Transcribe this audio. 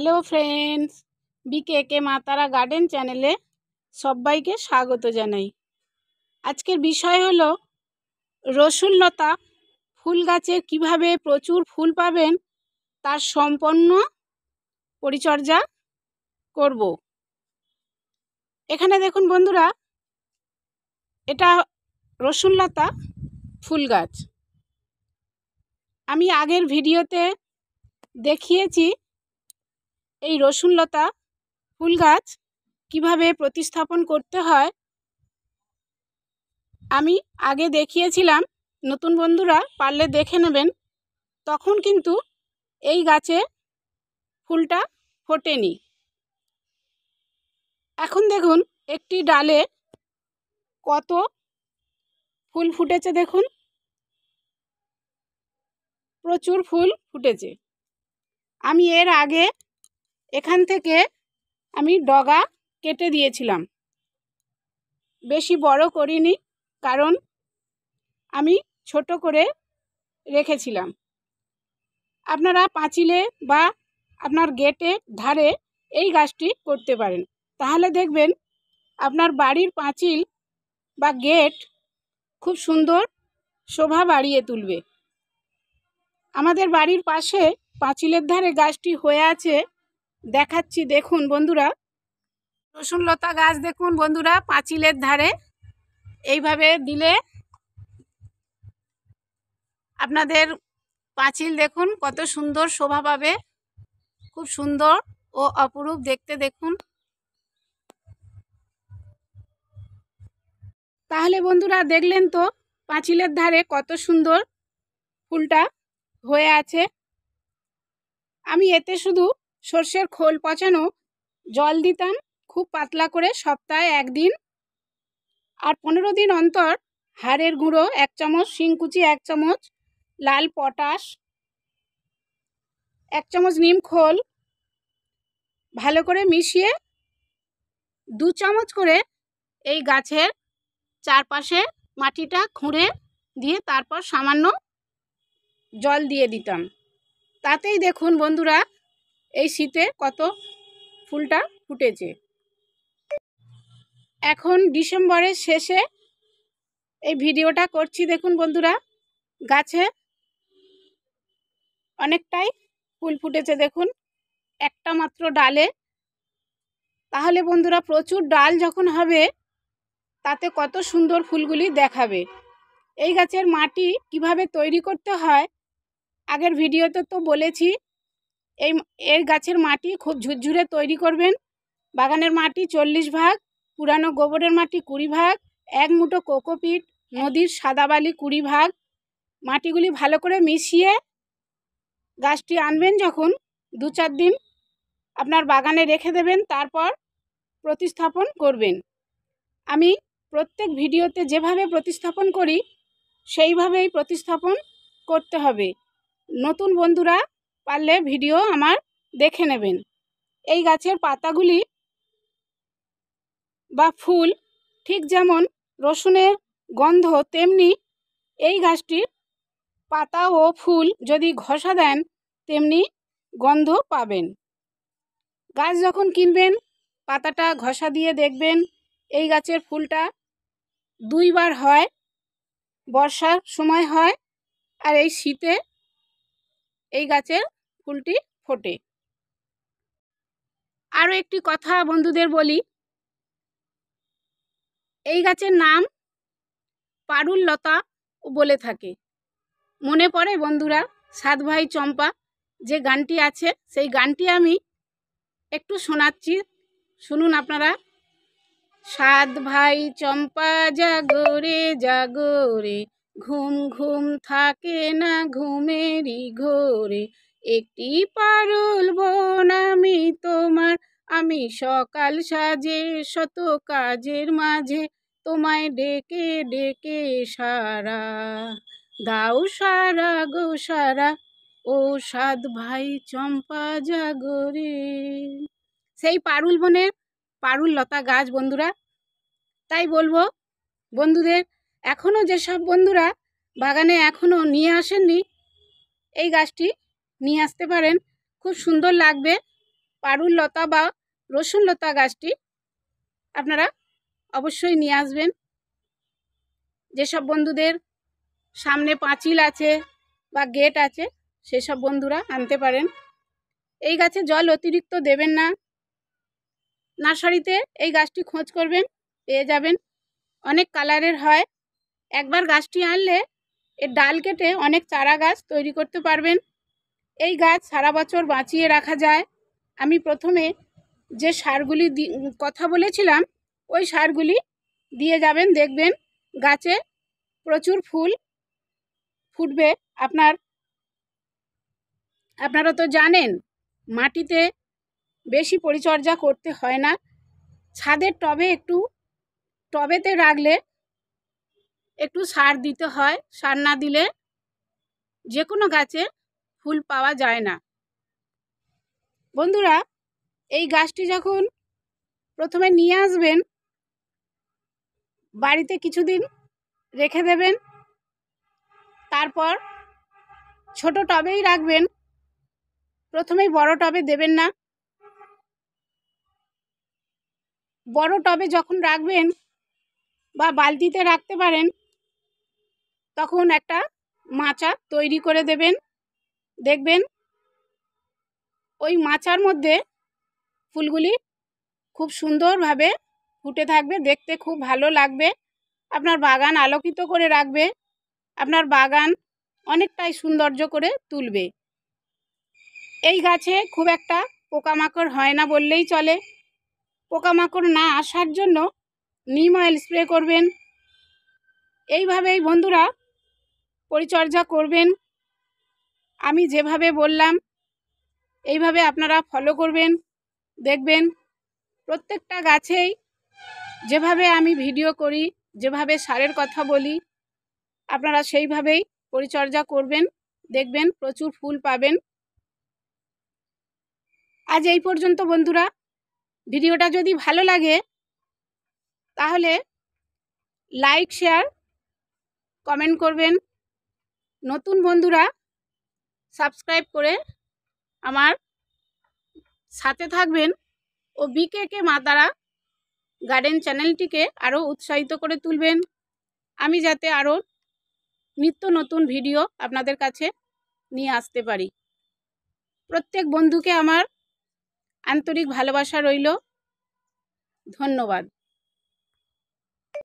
hello friends বিকে কে মাতারা garden চ্যানেলে সবাইকে স্বাগত জানাই আজকের বিষয় হলো লতা ফুল গাছে কিভাবে প্রচুর ফুল পাবেন তার সম্পন্ন পরিচর্যা করব এখানে দেখুন বন্ধুরা এটা লতা ফুল গাছ আমি আগের ভিডিওতে দেখিয়েছি এই রসুন লতা ফুল গাছ কীভাবে প্রতিস্থাপন করতে হয় আমি আগে দেখিয়েছিলাম নতুন বন্ধুরা পারলে দেখে নেবেন তখন কিন্তু এই গাছে ফুলটা ফোটেনি এখন দেখুন একটি ডালে কত ফুল ফুটেছে দেখুন প্রচুর ফুল ফুটেছে আমি এর আগে এখান থেকে আমি ডগা কেটে দিয়েছিলাম বেশি বড় করিনি কারণ আমি ছোট করে রেখেছিলাম আপনারা পাঁচিলে বা আপনার গেটের ধারে এই গাছটি করতে পারেন তাহলে দেখবেন আপনার বাড়ির পাঁচিল বা গেট খুব সুন্দর শোভা বাড়িয়ে তুলবে আমাদের বাড়ির পাশে পাঁচিলের ধারে গাছটি হয়ে আছে দেখাচ্ছি দেখুন বন্ধুরা রসুন লতা গাছ দেখুন বন্ধুরা পাঁচিলের ধারে এইভাবে দিলে আপনাদের পাঁচিল দেখুন কত সুন্দর শোভা পাবে খুব সুন্দর ও অপরূপ দেখতে দেখুন তাহলে বন্ধুরা দেখলেন তো পাঁচিলের ধারে কত সুন্দর ফুলটা হয়ে আছে আমি এতে শুধু সর্ষের খোল পচানো জল দিতাম খুব পাতলা করে সপ্তাহে একদিন আর পনেরো দিন অন্তর হাড়ের গুঁড়ো এক চামচ শিংকুচি এক চামচ লাল পটাশ এক চামচ নিম খোল ভালো করে মিশিয়ে দু চামচ করে এই গাছের চারপাশে মাটিটা খুঁড়ে দিয়ে তারপর সামান্য জল দিয়ে দিতাম তাতেই দেখুন বন্ধুরা এই শীতে কত ফুলটা ফুটেছে এখন ডিসেম্বরের শেষে এই ভিডিওটা করছি দেখুন বন্ধুরা গাছে অনেকটাই ফুল ফুটেছে দেখুন একটা মাত্র ডালে তাহলে বন্ধুরা প্রচুর ডাল যখন হবে তাতে কত সুন্দর ফুলগুলি দেখাবে এই গাছের মাটি কিভাবে তৈরি করতে হয় আগের ভিডিওতে তো বলেছি এই এর গাছের মাটি খুব ঝুরঝুরে তৈরি করবেন বাগানের মাটি চল্লিশ ভাগ পুরানো গোবরের মাটি কুড়ি ভাগ এক মুঠো কোকোপিট নদীর সাদা বালি কুড়ি ভাগ মাটিগুলি ভালো করে মিশিয়ে গাছটি আনবেন যখন দু চার দিন আপনার বাগানে রেখে দেবেন তারপর প্রতিস্থাপন করবেন আমি প্রত্যেক ভিডিওতে যেভাবে প্রতিস্থাপন করি সেইভাবেই প্রতিস্থাপন করতে হবে নতুন বন্ধুরা পারলে ভিডিও আমার দেখে নেবেন এই গাছের পাতাগুলি বা ফুল ঠিক যেমন রসুনের গন্ধ তেমনি এই গাছটির পাতা ও ফুল যদি ঘষা দেন তেমনি গন্ধ পাবেন গাছ যখন কিনবেন পাতাটা ঘষা দিয়ে দেখবেন এই গাছের ফুলটা দুইবার হয় বর্ষার সময় হয় আর এই শীতে এই গাছের ফুলটি ফোটে আরও একটি কথা বন্ধুদের বলি এই গাছের নাম পারুল লতা বলে থাকে মনে পড়ে বন্ধুরা সাত ভাই চম্পা যে গানটি আছে সেই গানটি আমি একটু শোনাচ্ছি শুনুন আপনারা সাত ভাই চম্পা জাগরে জাগরে ঘুম ঘুম থাকে না ঘুমেরই ঘোরে একটি পারুল বোন আমি তোমার আমি সকাল সাজে শত কাজের মাঝে তোমায় ডেকে ডেকে সারা দাও সারা গো সারা ও সাত ভাই চম্পা জাগরে সেই পারুল বনের পারুল লতা গাছ বন্ধুরা তাই বলবো বন্ধুদের এখনও যেসব বন্ধুরা বাগানে এখনও নিয়ে আসেননি এই গাছটি নিয়ে আসতে পারেন খুব সুন্দর লাগবে পারুল লতা বা রসুন লতা গাছটি আপনারা অবশ্যই নিয়ে আসবেন যেসব বন্ধুদের সামনে পাঁচিল আছে বা গেট আছে সেসব বন্ধুরা আনতে পারেন এই গাছে জল অতিরিক্ত দেবেন না নার্সারিতে এই গাছটি খোঁজ করবেন পেয়ে যাবেন অনেক কালারের হয় একবার গাছটি আনলে এর ডাল কেটে অনেক চারা গাছ তৈরি করতে পারবেন এই গাছ সারা বছর বাঁচিয়ে রাখা যায় আমি প্রথমে যে সারগুলি কথা বলেছিলাম ওই সারগুলি দিয়ে যাবেন দেখবেন গাছে প্রচুর ফুল ফুটবে আপনার আপনারা তো জানেন মাটিতে বেশি পরিচর্যা করতে হয় না ছাদের টবে একটু টবেতে রাখলে একটু সার দিতে হয় সার না দিলে যে কোনো গাছে ফুল পাওয়া যায় না বন্ধুরা এই গাছটি যখন প্রথমে নিয়ে আসবেন বাড়িতে কিছুদিন রেখে দেবেন তারপর ছোট টবেই রাখবেন প্রথমেই বড় টবে দেবেন না বড় টবে যখন রাখবেন বা বালতিতে রাখতে পারেন তখন একটা মাচা তৈরি করে দেবেন দেখবেন ওই মাচার মধ্যে ফুলগুলি খুব সুন্দরভাবে ফুটে থাকবে দেখতে খুব ভালো লাগবে আপনার বাগান আলোকিত করে রাখবে আপনার বাগান অনেকটাই সৌন্দর্য করে তুলবে এই গাছে খুব একটা পোকামাকড় হয় না বললেই চলে পোকামাকড় না আসার জন্য নিম অয়েল স্প্রে করবেন এইভাবেই বন্ধুরা পরিচর্যা করবেন আমি যেভাবে বললাম এইভাবে আপনারা ফলো করবেন দেখবেন প্রত্যেকটা গাছেই যেভাবে আমি ভিডিও করি যেভাবে সারের কথা বলি আপনারা সেইভাবেই পরিচর্যা করবেন দেখবেন প্রচুর ফুল পাবেন আজ এই পর্যন্ত বন্ধুরা ভিডিওটা যদি ভালো লাগে তাহলে লাইক শেয়ার কমেন্ট করবেন নতুন বন্ধুরা সাবস্ক্রাইব করে আমার সাথে থাকবেন ও বিকে মা মাতারা গার্ডেন চ্যানেলটিকে আরও উৎসাহিত করে তুলবেন আমি যাতে আরও নিত্য নতুন ভিডিও আপনাদের কাছে নিয়ে আসতে পারি প্রত্যেক বন্ধুকে আমার আন্তরিক ভালোবাসা রইল ধন্যবাদ